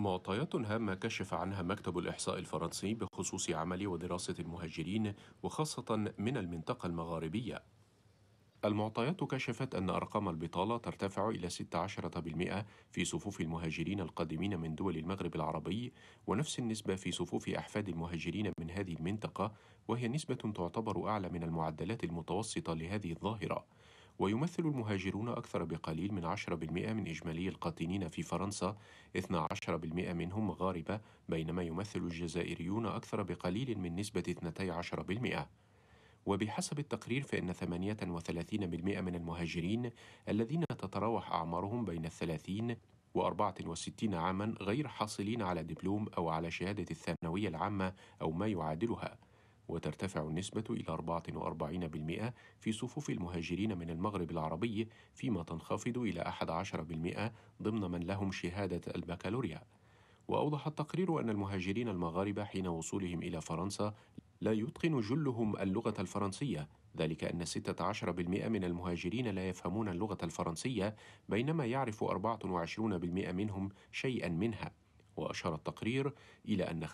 معطيات هامة كشف عنها مكتب الإحصاء الفرنسي بخصوص عمل ودراسة المهاجرين وخاصة من المنطقة المغاربية. المعطيات كشفت أن أرقام البطالة ترتفع إلى 16% في صفوف المهاجرين القادمين من دول المغرب العربي ونفس النسبة في صفوف أحفاد المهاجرين من هذه المنطقة وهي نسبة تعتبر أعلى من المعدلات المتوسطة لهذه الظاهرة ويمثل المهاجرون أكثر بقليل من 10% من إجمالي القاطنين في فرنسا 12% منهم مغاربة بينما يمثل الجزائريون أكثر بقليل من نسبة 12% وبحسب التقرير فإن 38% من المهاجرين الذين تتراوح أعمارهم بين الثلاثين و 64 عاما غير حاصلين على دبلوم أو على شهادة الثانوية العامة أو ما يعادلها وترتفع النسبة إلى 44% في صفوف المهاجرين من المغرب العربي فيما تنخفض إلى 11% ضمن من لهم شهادة البكالوريا وأوضح التقرير أن المهاجرين المغاربة حين وصولهم إلى فرنسا لا يتقن جلهم اللغة الفرنسية ذلك أن 16% من المهاجرين لا يفهمون اللغة الفرنسية بينما يعرف 24% منهم شيئا منها وأشار التقرير إلى أن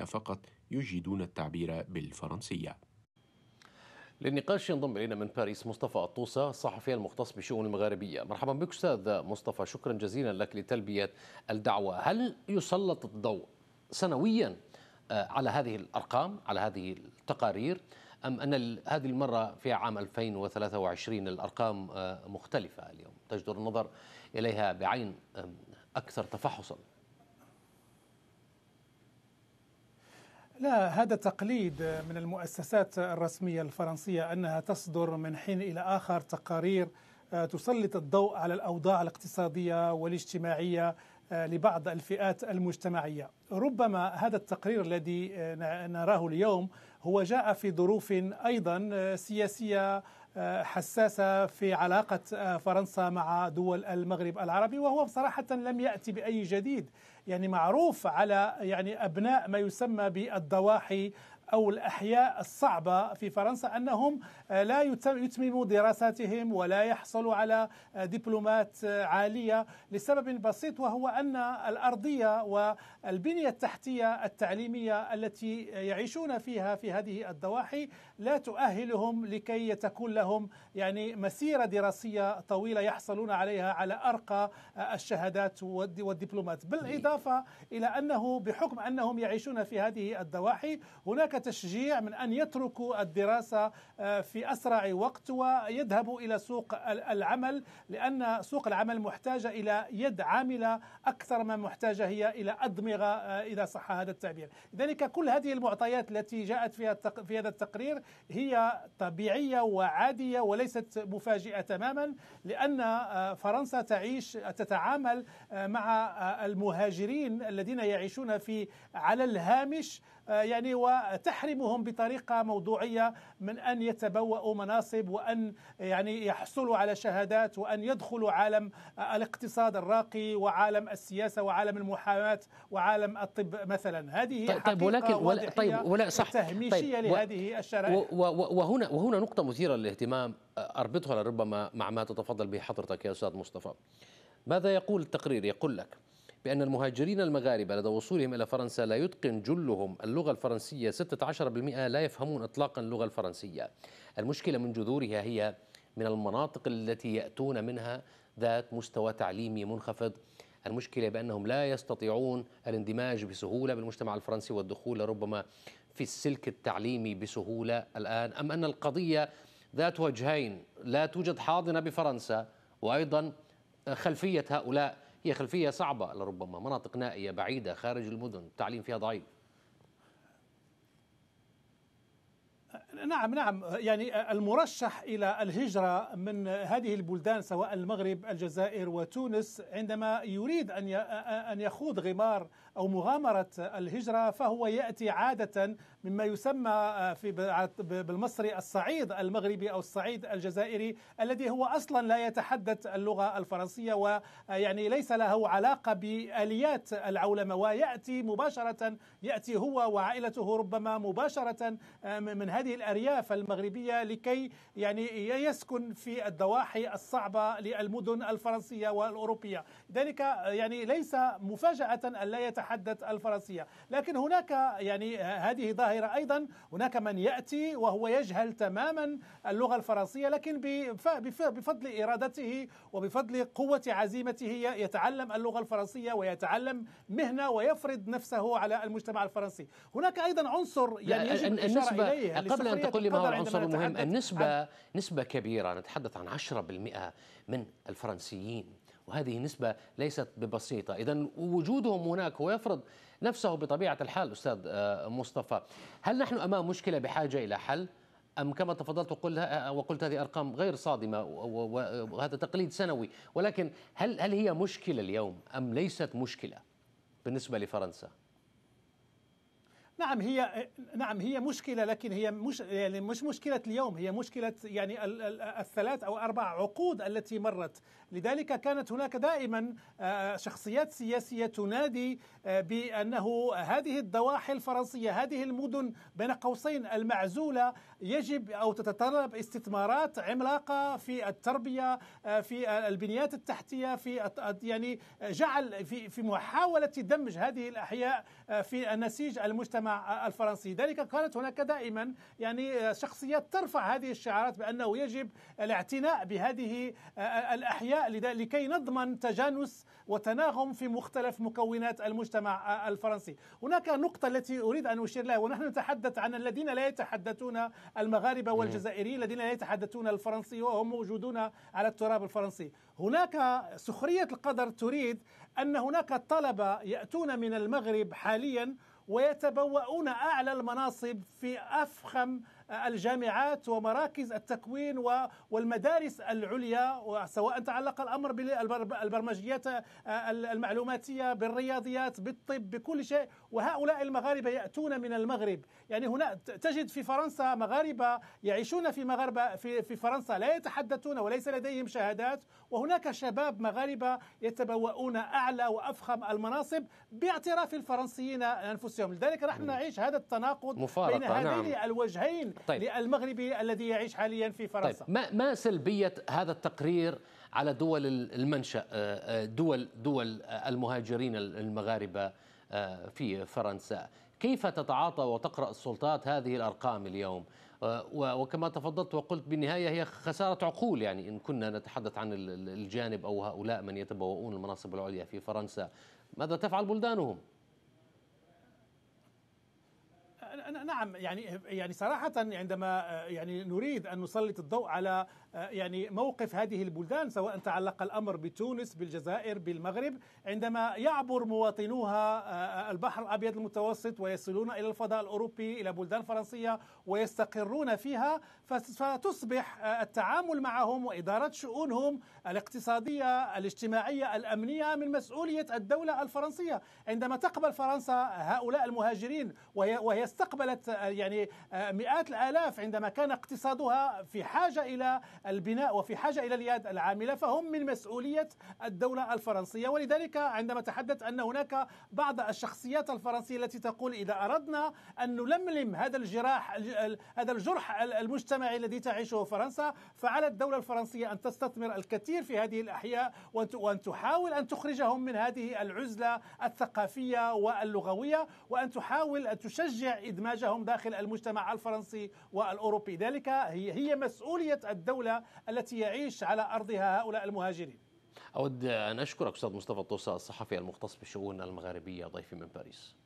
35% فقط يجيدون التعبير بالفرنسية للنقاش ينضم الينا من باريس مصطفى الطوسه الصحفي المختص بشؤون المغاربيه مرحبا بك استاذ مصطفى شكرا جزيلا لك لتلبيه الدعوه هل يسلط الضوء سنويا آه، على هذه الارقام على هذه التقارير ام ان هذه المره في عام 2023 الارقام آه، مختلفه اليوم تجدر النظر اليها بعين اكثر تفحصا لا هذا تقليد من المؤسسات الرسمية الفرنسية أنها تصدر من حين إلى آخر تقارير آه، تسلط الضوء على الأوضاع الاقتصادية والاجتماعية آه، لبعض الفئات المجتمعية ربما هذا التقرير الذي آه، نراه اليوم هو جاء في ظروف أيضا سياسية حساسة في علاقة آه، فرنسا مع دول المغرب العربي وهو بصراحة لم يأتي بأي جديد يعني معروف على يعني أبناء ما يسمى بالضواحي أو الأحياء الصعبة في فرنسا أنهم آه، لا يتمموا دراساتهم ولا يحصلوا على آه، دبلومات آه، عالية لسبب بسيط وهو أن الأرضية والبنية التحتية التعليمية التي يعيشون فيها في هذه الضواحي لا تؤهلهم لكي تكون لهم يعني مسيرة دراسية طويلة يحصلون عليها على أرقى الشهادات والدبلومات بالإضافة إلى أنه بحكم أنهم يعيشون في هذه الضواحي هناك تشجيع من أن يتركوا الدراسة آه، في أسرع وقت ويذهبوا إلى سوق العمل لأن سوق العمل محتاجة إلى يد عاملة أكثر ما محتاجة هي إلى أدمغة آه، إذا صح هذا التعبير لذلك كل هذه المعطيات التي جاءت فيها في هذا التقرير هي طبيعية وعادية وليست مفاجئة تماما لأن آه، فرنسا تعيش تتعامل مع المهاجرين الذين يعيشون في على الهامش آه، يعني وتحرمهم بطريقة موضوعية من أن يتبوأوا مناصب وأن يعني يحصلوا على شهادات وأن يدخلوا عالم آه، الاقتصاد الراقي وعالم السياسة وعالم المحاماة وعالم الطب مثلا هذه طيب, طيب، حقيقة ولكن ولا طيب ولا صح تهميشية طيب لهذه الشرائع وهنا وهنا نقطة مثيرة للاهتمام آه، أربطها لربما مع ما تتفضل به حضرتك يا أستاذ مصطفى ماذا يقول التقرير يقول لك بأن المهاجرين المغاربة لدى وصولهم إلى فرنسا لا يتقن جلهم اللغة الفرنسية 16% لا يفهمون إطلاقا اللغة الفرنسية المشكلة من جذورها هي من المناطق التي يأتون منها ذات مستوى تعليمي منخفض المشكلة بأنهم لا يستطيعون الاندماج بسهولة بالمجتمع الفرنسي والدخول ربما في السلك التعليمي بسهولة الآن أم أن القضية ذات وجهين لا توجد حاضنة بفرنسا وأيضا خلفية هؤلاء هي خلفية صعبة لربما مناطق نائية بعيدة خارج المدن التعليم فيها ضعيف نعم نعم يعني المرشح الى الهجره من هذه البلدان سواء المغرب الجزائر وتونس عندما يريد ان ان يخوض غمار او مغامره الهجره فهو ياتي عاده مما يسمى في بالمصري الصعيد المغربي او الصعيد الجزائري الذي هو اصلا لا يتحدث اللغه الفرنسيه ويعني ليس له علاقه باليات العولمه وياتي مباشره ياتي هو وعائلته ربما مباشره آه، من هذه الأرياف المغربية لكي يعني يسكن في الضواحي الصعبة للمدن الفرنسية والأوروبية ذلك يعني ليس مفاجأة أن لا يتحدث الفرنسية لكن هناك يعني هذه ظاهرة أيضا هناك من يأتي وهو يجهل تماما اللغة الفرنسية لكن بفضل إرادته وبفضل قوة عزيمته يتعلم اللغة الفرنسية ويتعلم مهنة ويفرض نفسه على المجتمع الفرنسي هناك أيضا عنصر يعني يجب الإشارة إليه قبل أن أن تقول لي ما هو العنصر المهم النسبة نسبة كبيرة نتحدث عن 10% من الفرنسيين وهذه نسبة ليست ببسيطة إذا وجودهم هناك هو يفرض نفسه بطبيعة الحال أستاذ آه، مصطفى هل نحن أمام مشكلة بحاجة إلى حل؟ أم كما تفضلت وقلت آه، آه، هذه أرقام غير صادمة وهذا تقليد سنوي ولكن هل هل هي مشكلة اليوم أم ليست مشكلة بالنسبة لفرنسا؟ نعم هي نعم هي مشكله لكن هي مش يعني مش مشكله اليوم هي مشكله يعني الثلاث او اربع عقود التي مرت لذلك كانت هناك دائما آه، شخصيات سياسيه تنادي آه، بانه هذه الضواحي الفرنسيه هذه المدن بين قوسين المعزوله يجب او تتطلب استثمارات عملاقه في التربيه آه، في البنيات التحتيه في يعني جعل في في محاوله دمج هذه الاحياء في النسيج المجتمعي المجتمع الفرنسي ذلك كانت هناك دائما يعني آه، شخصيات ترفع هذه الشعارات بأنه يجب الاعتناء بهذه آه، آه، الأحياء لكي نضمن تجانس وتناغم في مختلف مكونات المجتمع الفرنسي هناك نقطة التي أريد أن أشير لها ونحن نتحدث عن الذين لا يتحدثون المغاربة والجزائريين الذين لا يتحدثون الفرنسي وهم موجودون على التراب الفرنسي هناك سخرية القدر تريد أن هناك طلبة يأتون من المغرب حاليا ويتبوؤون أعلى المناصب في أفخم الجامعات ومراكز التكوين والمدارس العليا سواء تعلق الأمر بالبرمجيات آه، المعلوماتية بالرياضيات بالطب بكل شيء وهؤلاء المغاربة يأتون من المغرب يعني هنا تجد في فرنسا مغاربة يعيشون في مغاربة في, في فرنسا لا يتحدثون وليس لديهم شهادات وهناك شباب مغاربة يتبوؤون أعلى وأفخم المناصب باعتراف الفرنسيين أنفسهم لذلك نحن نعيش هذا التناقض مفارقة. بين هذين نعم. الوجهين طيب. للمغربي الذي يعيش حاليا في طيب. فرنسا طيب. ما ما سلبيه هذا التقرير على دول المنشا آه، آه، دول دول المهاجرين المغاربه آه، في فرنسا كيف تتعاطى وتقرا السلطات هذه الارقام اليوم وكما تفضلت وقلت بالنهايه هي خساره عقول يعني ان كنا نتحدث عن الجانب او هؤلاء من يتبوؤون المناصب العليا في فرنسا ماذا تفعل بلدانهم نعم يعني يعني صراحة عندما آه، يعني نريد أن نسلط الضوء على آه، يعني موقف هذه البلدان سواء تعلق الأمر بتونس بالجزائر بالمغرب عندما يعبر مواطنوها آه، البحر الأبيض المتوسط ويصلون إلى الفضاء الأوروبي إلى بلدان فرنسية ويستقرون فيها فتصبح التعامل معهم وإدارة شؤونهم الاقتصادية الاجتماعية الأمنية من مسؤولية الدولة الفرنسية عندما تقبل فرنسا هؤلاء المهاجرين وهي وهي استقبلت يعني آه، مئات الالاف عندما كان اقتصادها في حاجه الى البناء وفي حاجه الى اليد العامله فهم من مسؤوليه الدوله الفرنسيه ولذلك عندما تحدث ان هناك بعض الشخصيات الفرنسيه التي تقول اذا اردنا ان نلملم هذا الجراح هذا الجرح المجتمعي الذي تعيشه فرنسا فعلى الدوله الفرنسيه ان تستثمر الكثير في هذه الاحياء وان تحاول ان تخرجهم من هذه العزله الثقافيه واللغويه وان تحاول ان تشجع إدماجهم داخل المجتمع الفرنسي والأوروبي ذلك هي, هي مسؤولية الدولة التي يعيش على أرضها هؤلاء المهاجرين أود أن أشكرك أستاذ مصطفى الطوسة الصحفي المختص بالشؤون المغاربية ضيفي من باريس